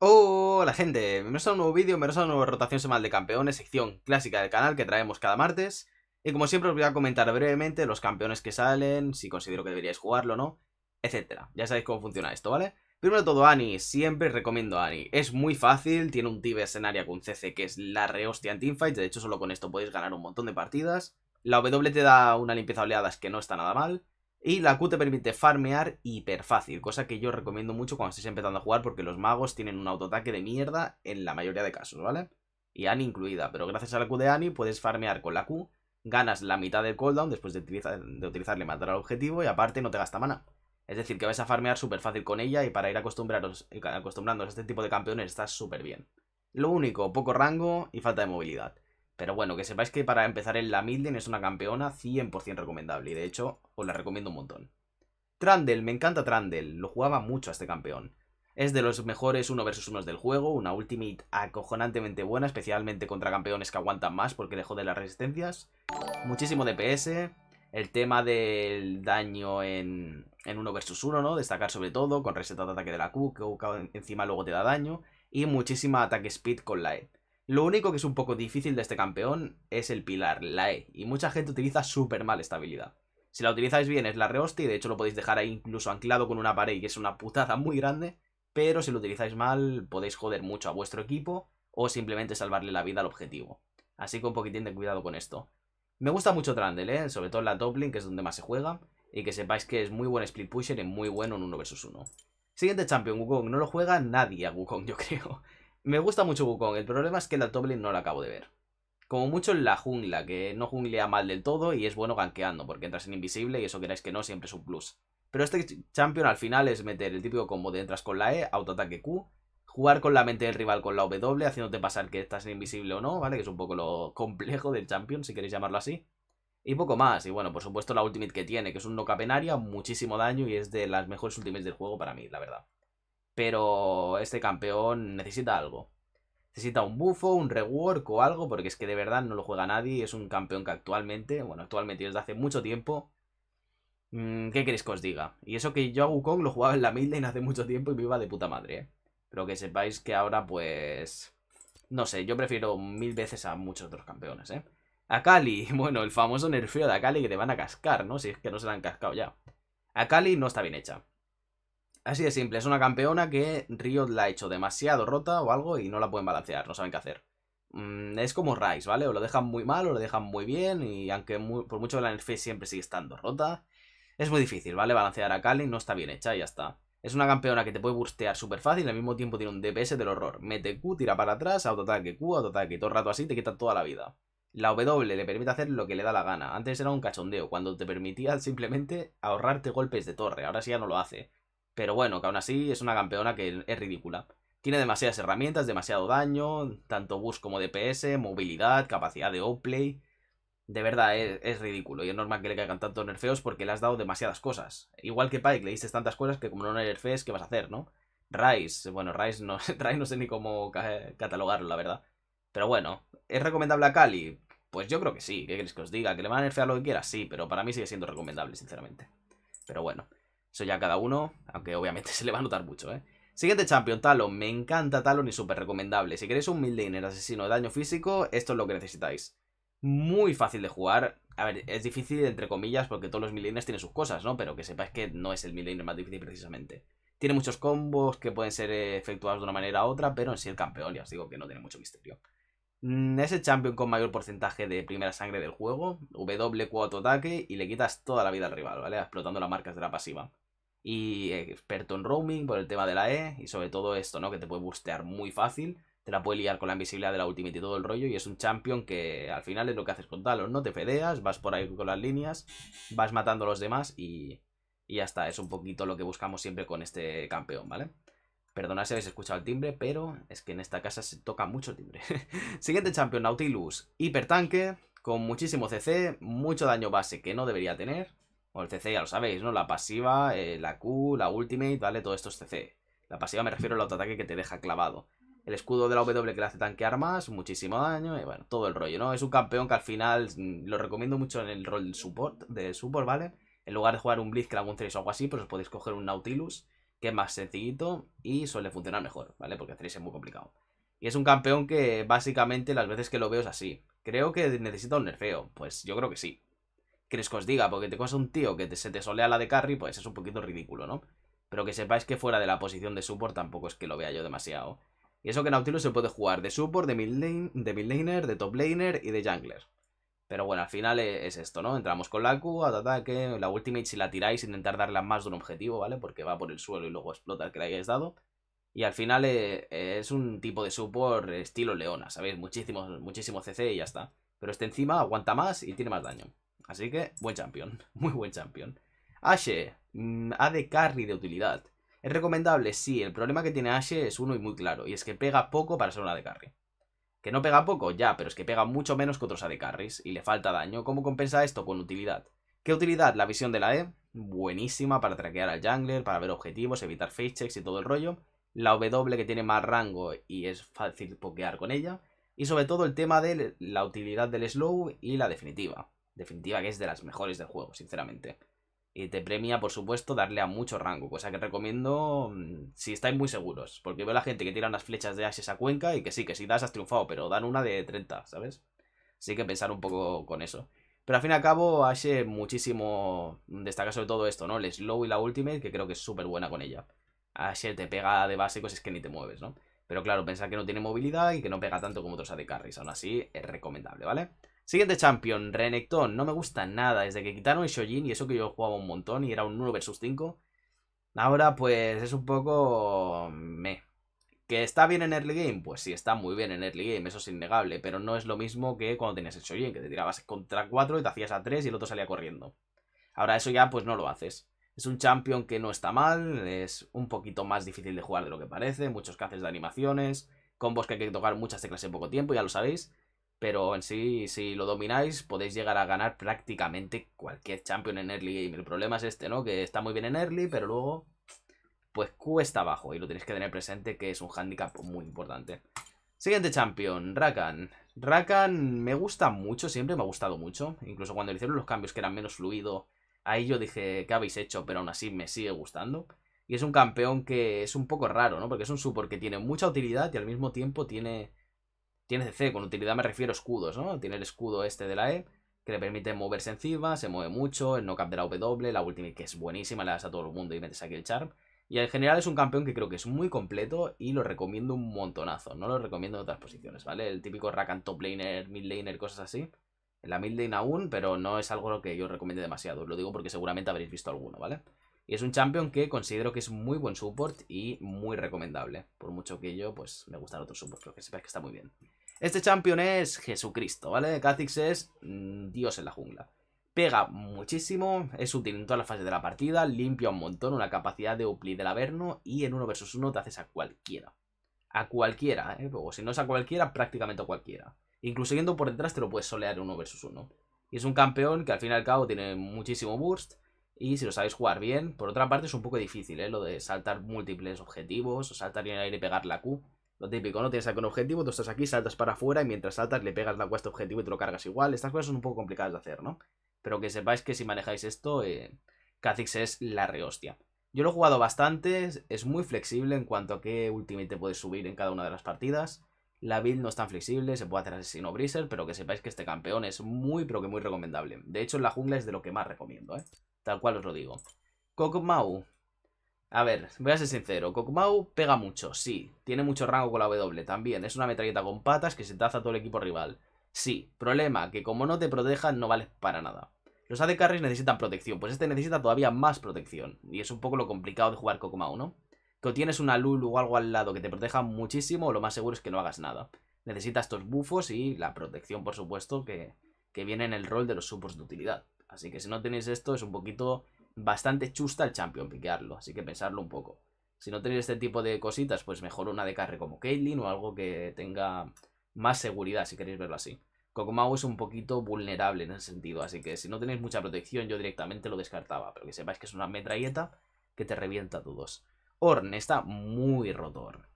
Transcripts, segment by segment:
Hola oh, gente, bienvenidos a un nuevo vídeo, bienvenidos a una nueva rotación semanal de campeones, sección clásica del canal que traemos cada martes Y como siempre os voy a comentar brevemente los campeones que salen, si considero que deberíais jugarlo o no, etcétera Ya sabéis cómo funciona esto, ¿vale? Primero de todo, Ani, siempre recomiendo a Ani, es muy fácil, tiene un tibia escenario con CC que es la rehostia en teamfights, de hecho solo con esto podéis ganar un montón de partidas La W te da una limpieza oleadas que no está nada mal y la Q te permite farmear hiper fácil, cosa que yo recomiendo mucho cuando estéis empezando a jugar porque los magos tienen un autoataque de mierda en la mayoría de casos, ¿vale? Y Ani incluida, pero gracias a la Q de Ani puedes farmear con la Q, ganas la mitad del cooldown después de, utilizarle matar al objetivo y aparte no te gasta mana. Es decir, que vais a farmear súper fácil con ella y para ir acostumbraros, eh, a este tipo de campeones estás súper bien. Lo único, poco rango y falta de movilidad. Pero bueno, que sepáis que para empezar en la Milden es una campeona 100% recomendable. Y de hecho, os la recomiendo un montón. Trundle, me encanta Trandel. Lo jugaba mucho a este campeón. Es de los mejores 1 vs 1 del juego, una ultimate acojonantemente buena, especialmente contra campeones que aguantan más porque le jode las resistencias. Muchísimo DPS, el tema del daño en, en 1 vs 1, ¿no? Destacar sobre todo con reset de ataque de la Q, que encima luego te da daño, y muchísima ataque speed con light lo único que es un poco difícil de este campeón es el pilar, la E, y mucha gente utiliza súper mal esta habilidad. Si la utilizáis bien es la rehoste y de hecho lo podéis dejar ahí incluso anclado con una pared que es una putada muy grande, pero si lo utilizáis mal podéis joder mucho a vuestro equipo o simplemente salvarle la vida al objetivo. Así que un poquitín de cuidado con esto. Me gusta mucho Trundle, ¿eh? sobre todo en la top que es donde más se juega, y que sepáis que es muy buen split pusher y muy bueno en 1 vs 1. Siguiente champion, Wukong. No lo juega nadie a Wukong, yo creo. Me gusta mucho Wukong, el problema es que la top no la acabo de ver. Como mucho en la jungla, que no junglea mal del todo y es bueno gankeando, porque entras en invisible y eso queráis que no, siempre es un plus. Pero este champion al final es meter el típico combo de entras con la E, autoataque Q, jugar con la mente del rival con la W, haciéndote pasar que estás en invisible o no, ¿vale? Que es un poco lo complejo del champion, si queréis llamarlo así. Y poco más, y bueno, por supuesto la ultimate que tiene, que es un no capenaria, muchísimo daño y es de las mejores ultimates del juego para mí, la verdad pero este campeón necesita algo. Necesita un buffo, un rework o algo, porque es que de verdad no lo juega nadie. Es un campeón que actualmente, bueno, actualmente desde hace mucho tiempo. Mm, ¿Qué queréis que os diga? Y eso que yo a Wukong lo jugaba en la mid lane hace mucho tiempo y me iba de puta madre, ¿eh? Pero que sepáis que ahora, pues. No sé, yo prefiero mil veces a muchos otros campeones, ¿eh? Akali, bueno, el famoso nerfeo de Akali que te van a cascar, ¿no? Si es que no se la han cascado ya. Akali no está bien hecha. Así de simple, es una campeona que Riot la ha hecho demasiado rota o algo y no la pueden balancear, no saben qué hacer. Mm, es como Rice, ¿vale? O lo dejan muy mal o lo dejan muy bien y aunque por mucho que la nerfee siempre sigue estando rota, es muy difícil, ¿vale? Balancear a Kali no está bien hecha y ya está. Es una campeona que te puede burstear súper fácil y al mismo tiempo tiene un DPS del horror. Mete Q, tira para atrás, autoataque Q, autoataque y todo el rato así te quita toda la vida. La W le permite hacer lo que le da la gana. Antes era un cachondeo, cuando te permitía simplemente ahorrarte golpes de torre. Ahora sí ya no lo hace. Pero bueno, que aún así es una campeona que es ridícula. Tiene demasiadas herramientas, demasiado daño, tanto bus como DPS, movilidad, capacidad de outplay. De verdad, es, ridículo. Y es normal que le caigan tantos nerfeos porque le has dado demasiadas cosas. Igual que Pike, le diste tantas cosas que como no nerfees, ¿qué vas a hacer, no? Rice, bueno, Rice no, trae no sé ni cómo catalogarlo, la verdad. Pero bueno, ¿es recomendable a Cali? Pues yo creo que sí. ¿Qué queréis que os diga? ¿Que le van a nerfear lo que quiera? Sí, pero para mí sigue siendo recomendable, sinceramente. Pero bueno. Eso ya cada uno, aunque obviamente se le va a notar mucho, ¿eh? Siguiente champion, Talon. Me encanta Talon y súper recomendable. Si queréis un midlaner asesino de daño físico, esto es lo que necesitáis. Muy fácil de jugar. A ver, es difícil entre comillas porque todos los mid tienen sus cosas, ¿no? Pero que sepáis que no es el mid más difícil precisamente. Tiene muchos combos que pueden ser eh, efectuados de una manera u otra, pero en sí el campeón, ya os digo que no tiene mucho misterio. Mm, es el champion con mayor porcentaje de primera sangre del juego. W, 4 ataque y le quitas toda la vida al rival, ¿vale? Explotando las marcas de la pasiva. Y experto en roaming por el tema de la E. Y sobre todo esto, ¿no? Que te puede bustear muy fácil. Te la puede liar con la invisibilidad de la ultimate y todo el rollo. Y es un champion que al final es lo que haces con Talos, ¿no? Te fedeas, vas por ahí con las líneas, vas matando a los demás y, y ya está. Es un poquito lo que buscamos siempre con este campeón, ¿vale? Perdonad si habéis escuchado el timbre, pero es que en esta casa se toca mucho timbre. Siguiente champion, Nautilus. Hipertanque, con muchísimo CC, mucho daño base que no debería tener. O el CC ya lo sabéis, ¿no? La pasiva, eh, la Q, la ultimate, ¿vale? Todo esto es CC. La pasiva me refiero al autoataque que te deja clavado. El escudo de la W que le hace tanquear más, muchísimo daño, y bueno, todo el rollo, ¿no? Es un campeón que al final mm, lo recomiendo mucho en el rol support, de support, ¿vale? En lugar de jugar un Blitz, un 3 o algo así, pues os podéis coger un Nautilus que es más sencillito y suele funcionar mejor, ¿vale? Porque Thresh es muy complicado. Y es un campeón que básicamente las veces que lo veo es así. Creo que necesita un nerfeo. Pues yo creo que sí. ¿Crees que os diga? Porque te coges un tío que te, se te solea la de carry, pues es un poquito ridículo, ¿no? Pero que sepáis que fuera de la posición de support tampoco es que lo vea yo demasiado. Y eso que Nautilus se puede jugar de support, de midlaner, de mid de top laner y de jungler. Pero bueno, al final e-, es esto, ¿no? Entramos con la Q, ataque, la ultimate si la tiráis, intentar a más de un objetivo, ¿vale? Porque va por el suelo y luego explota el que le hayáis dado. Y al final eh, es un tipo de support estilo Leona, ¿sabéis? Muchísimo, muchísimo CC y ya está. Pero este encima aguanta más y tiene más daño. Así que, buen champion, muy buen champion. Ashe, mm, de carry de utilidad. ¿Es recomendable? Sí, el problema que tiene Ashe es uno y muy claro, y es que pega poco para ser una de carry. Que no pega poco, ya, pero es que pega mucho menos que otros AD carries y le falta daño. ¿Cómo compensa esto? Con utilidad. ¿Qué utilidad? La visión de la E, buenísima para traquear al jungler, para ver objetivos, evitar face checks y todo el rollo. La W que tiene más rango y es fácil pokear con ella. Y sobre todo el tema de la utilidad del slow y la definitiva. Definitiva que es de las mejores del juego, sinceramente y te premia, por supuesto, darle a mucho rango, cosa pues, que recomiendo mm, si estáis muy seguros, porque veo la gente que tira unas flechas de Ashes a Cuenca y que sí, que si das has triunfado, pero dan una de 30, ¿sabes? Así que pensar un poco con eso. Pero al fin y al cabo, Ashe eh, muchísimo destaca sobre todo esto, ¿no? El slow y la ultimate, que creo que es súper buena con ella. Ashe eh, te pega de básicos pues, es que ni te mueves, ¿no? Pero claro, pensar que no tiene movilidad y que no pega tanto como otros AD carries. Aún así, es recomendable, ¿vale? Siguiente champion, Renekton. No me gusta nada. Desde que quitaron el Shojin y eso que yo jugaba un montón y era un 1 vs 5. Ahora pues es un poco... me. ¿Que está bien en early game? Pues sí, está muy bien en early game, eso es innegable, pero no es lo mismo que cuando tenías el Shojin, que te tirabas contra 4 y te hacías a 3 y el otro salía corriendo. Ahora eso ya pues no lo haces. Es un champion que no está mal, es un poquito más difícil de jugar de lo que parece, muchos caces de animaciones, combos que hay que tocar muchas teclas en poco tiempo, ya lo sabéis, pero en sí, si lo domináis, podéis llegar a ganar prácticamente cualquier champion en early. game. el problema es este, ¿no? Que está muy bien en early, pero luego, pues cuesta abajo. Y lo tenéis que tener presente que es un handicap muy importante. Siguiente champion, Rakan. Rakan me gusta mucho, siempre me ha gustado mucho. Incluso cuando le hicieron los cambios que eran menos fluido, ahí yo dije, ¿qué habéis hecho? Pero aún así me sigue gustando. Y es un campeón que es un poco raro, ¿no? Porque es un support que tiene mucha utilidad y al mismo tiempo tiene tiene CC, con utilidad me refiero a escudos, ¿no? Tiene el escudo este de la E, que le permite moverse encima, se mueve mucho, el no cap de la W, la ultimate que es buenísima, le das a todo el mundo y metes aquí el charm. Y en general es un campeón que creo que es muy completo y lo recomiendo un montonazo. No lo recomiendo en otras posiciones, ¿vale? El típico Rakan top laner, mid laner, cosas así. En la mid lane aún, pero no es algo que yo recomiende demasiado. Lo digo porque seguramente habréis visto alguno, ¿vale? vale y es un champion que considero que es muy buen support y muy recomendable. Por mucho que yo, pues, me guste otro support, pero que sepáis que está muy bien. Este champion es Jesucristo, ¿vale? Kha'Zix es mm, Dios en la jungla. Pega muchísimo, es útil en todas las fases de la partida, limpia un montón, una capacidad de upli del Averno y en 1 vs 1 te haces a cualquiera. A cualquiera, ¿eh? O si no es a cualquiera, prácticamente a cualquiera. Incluso yendo por detrás te lo puedes solear en 1 vs 1. Y es un campeón que al fin y al cabo tiene muchísimo burst, y si lo sabéis jugar bien, por otra parte es un poco difícil, ¿eh? Lo de saltar múltiples objetivos o saltar en el aire y pegar la Q. Lo típico, ¿no? Tienes un objetivo, tú estás aquí, saltas para afuera y mientras saltas le pegas la cuesta objetivo y te lo cargas igual. Estas cosas son un poco complicadas de hacer, ¿no? Pero que sepáis que si manejáis esto, eh, Kha'Zix es la rehostia. Yo lo he jugado bastante, es muy flexible en cuanto a qué ultimate puedes subir en cada una de las partidas. La build no es tan flexible, se puede hacer asesino Breezer, pero que sepáis que este campeón es muy pero que muy recomendable. De hecho, en la jungla es de lo que más recomiendo, ¿eh? Tal cual os lo digo. Kokmau. A ver, voy a ser sincero. Kokmau pega mucho, sí. Tiene mucho rango con la W también. Es una metralleta con patas que se taza a todo el equipo rival. Sí. Problema, que como no te proteja, no vales para nada. Los AD Carries necesitan protección, pues este necesita todavía más protección. Y es un poco lo complicado de jugar Kokumau, ¿no? Que tienes una Lulu o algo al lado que te proteja muchísimo, lo más seguro es que no hagas nada. Necesitas estos bufos y la protección, por supuesto, que, que viene en el rol de los supos de utilidad. Así que si no tenéis esto, es un poquito bastante chusta el champion piquearlo. Así que pensarlo un poco. Si no tenéis este tipo de cositas, pues mejor una de carre como Caitlyn o algo que tenga más seguridad, si queréis verlo así. Kokomago es un poquito vulnerable en ese sentido, así que si no tenéis mucha protección, yo directamente lo descartaba. Pero que sepáis que es una metralleta que te revienta a todos. Orn está muy rotor.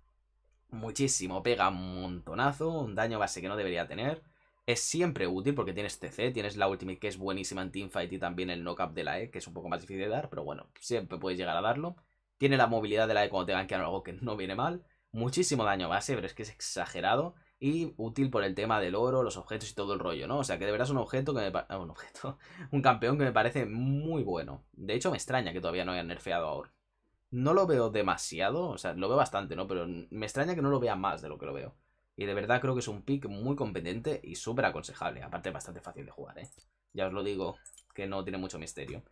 Muchísimo, pega un montonazo, un daño base que no debería tener es siempre útil porque tienes TC, tienes la Ultimate que es buenísima en Teamfight y también el up de la E, que es un poco más difícil de dar, pero bueno, siempre puedes llegar a darlo. Tiene la movilidad de la E cuando te gankean algo que no viene mal. Muchísimo daño base, pero es que es exagerado. Y útil por el tema del oro, los objetos y todo el rollo, ¿no? O sea, que de verdad es un objeto que me ah, un objeto, un campeón que me parece muy bueno. De hecho, me extraña que todavía no hayan nerfeado a No lo veo demasiado, o sea, lo veo bastante, ¿no? Pero me extraña que no lo vea más de lo que lo veo. Y de verdad creo que es un pick muy competente y súper aconsejable. Aparte, bastante fácil de jugar, ¿eh? Ya os lo digo, que no tiene mucho misterio.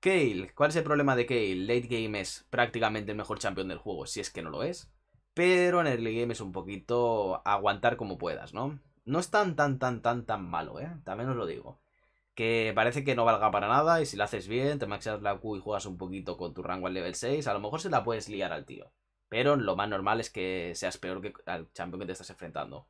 Kale, ¿cuál es el problema de Kale? Late game es prácticamente el mejor campeón del juego, si es que no lo es. Pero en early game es un poquito aguantar como puedas, ¿no? No es tan, tan, tan, tan, tan malo, ¿eh? También os lo digo. Que parece que no valga para nada y si la haces bien, te maxas la Q y juegas un poquito con tu rango al level 6, a lo mejor se la puedes liar al tío. Pero lo más normal es que seas peor que al campeón que te estás enfrentando.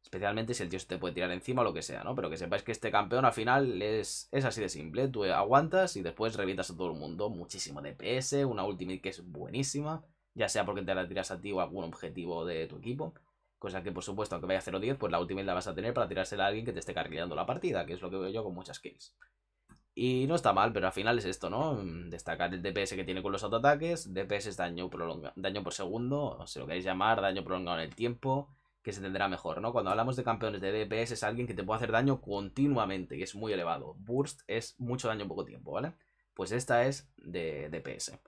Especialmente si el tío se te puede tirar encima o lo que sea, ¿no? Pero que sepáis que este campeón al final es, es así de simple. Tú aguantas y después revientas a todo el mundo. Muchísimo DPS, una ultimate que es buenísima. Ya sea porque te la tiras a ti o a algún objetivo de tu equipo. Cosa que, por supuesto, aunque vaya 0-10, pues la ultimate la vas a tener para tirársela a alguien que te esté cargando la partida, que es lo que veo yo con muchas kills. Y no está mal, pero al final es esto, ¿no? Mm, destacar el DPS que tiene con los autoataques. DPS es daño, daño por segundo, o si lo queréis llamar, daño prolongado en el tiempo, que se entenderá mejor, ¿no? Cuando hablamos de campeones de DPS es alguien que te puede hacer daño continuamente, que es muy elevado. Burst es mucho daño en poco tiempo, ¿vale? Pues esta es de DPS.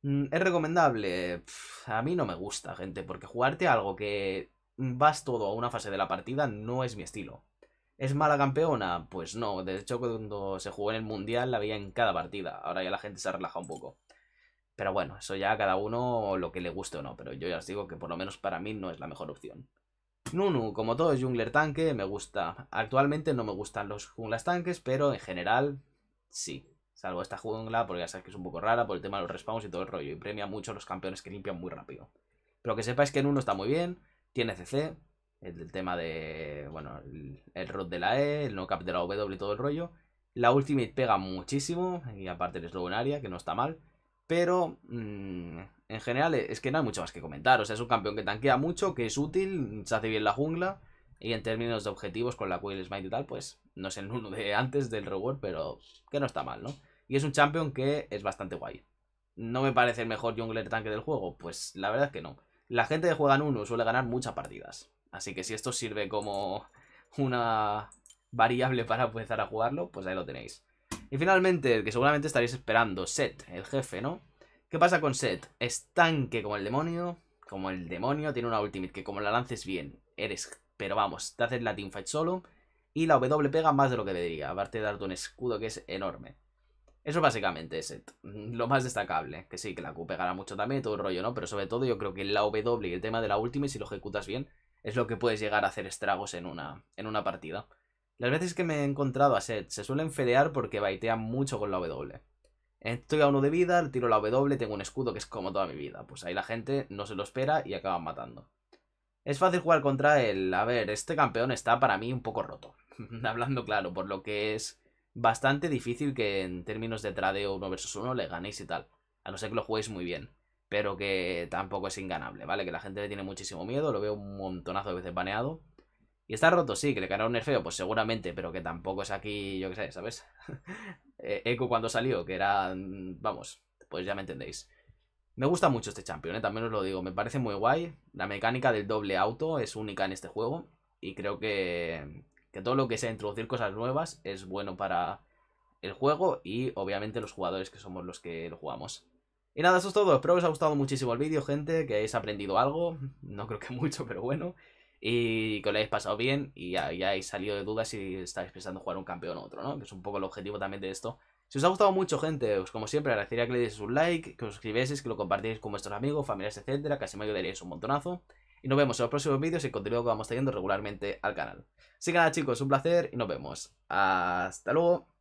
Mm, ¿Es recomendable? a mí no me gusta, gente, porque jugarte algo que vas todo a una fase de la partida no es mi estilo. ¿Es mala campeona? Pues no, de hecho cuando se jugó en el Mundial la veía en cada partida, ahora ya la gente se ha relajado un poco. Pero bueno, eso ya cada uno lo que le guste o no, pero yo ya os digo que por lo menos para mí no es la mejor opción. Nunu, como todo jungler tanque, me gusta. Actualmente no me gustan los junglas tanques, pero en general sí. Salvo esta jungla, porque ya sabes que es un poco rara por el tema de los respawns y todo el rollo, y premia mucho a los campeones que limpian muy rápido. Pero que sepáis que Nunu está muy bien, tiene CC, el, tema de, bueno, el, rot de la E, el no cap de la W y todo el rollo. La Ultimate pega muchísimo, y aparte el slow en área, que no está mal. Pero mm, en general e, es que no hay mucho más que comentar. O sea, es un campeón que tanquea mucho, que es útil, se hace bien la jungla. Y en términos de objetivos con la Quill Smite y tal, pues no es el uno de antes del reward, pero que no está mal, ¿no? Y es un champion que es bastante guay. ¿No me parece el mejor jungler tanque del juego? Pues la verdad es que no. La gente que juega en uno suele ganar muchas partidas. Así que si esto sirve como una variable para empezar a jugarlo, pues ahí lo tenéis. Y finalmente, el que seguramente estaréis esperando, Set, el jefe, ¿no? ¿Qué pasa con Set? Es tanque como el demonio, como el demonio, tiene una ultimate que como la lances bien, eres, pero vamos, te haces la teamfight solo, y la W pega más de lo que debería, aparte de darte un escudo que es enorme. Eso básicamente es Set, lo más destacable, que sí, que la Q pegará mucho también, todo el rollo, ¿no? Pero sobre todo yo creo que la W y el tema de la ultimate, si lo ejecutas bien, es lo que puedes llegar a hacer estragos en una, en una partida. Las veces que me he encontrado a Set se suelen fedear porque baitean mucho con la W. Estoy a uno de vida, tiro la W, tengo un escudo que es como toda mi vida. Pues ahí la gente no se lo espera y acaban matando. Es fácil jugar contra él. A ver, este campeón está para mí un poco roto. Hablando claro, por lo que es bastante difícil que en términos de tradeo 1 vs 1 le ganéis y tal. A no ser que lo juguéis muy bien pero que tampoco es inganable, ¿vale? Que la gente le tiene muchísimo miedo, lo veo un montonazo de veces baneado. Y está roto, sí, que le caerá un nerfeo, pues seguramente, pero que tampoco es aquí, yo qué sé, ¿sabes? Eh, Echo cuando salió, que era, mm, vamos, pues ya me entendéis. Me gusta mucho este champion, ¿eh? también os lo digo, me parece muy guay. La mecánica del doble auto es única en este juego y creo que, que todo lo que sea introducir cosas nuevas es bueno para el juego y obviamente los jugadores que somos los que lo jugamos. Y nada, eso es todo. Espero que os haya gustado muchísimo el vídeo, gente, que hayáis aprendido algo. No creo que mucho, pero bueno. Y que os lo hayáis pasado bien y ya, hayáis salido de dudas si estáis pensando jugar un campeón o otro, ¿no? Que es un poco el objetivo también de esto. Si os ha gustado mucho, gente, pues como siempre, agradecería que le deis un like, que os suscribieseis, que lo compartierais con vuestros amigos, familiares, etcétera, Casi me ayudaríais un montonazo. Y nos vemos en los próximos vídeos y contenido que vamos trayendo regularmente al canal. Así que nada, chicos, un placer y nos vemos. Hasta luego.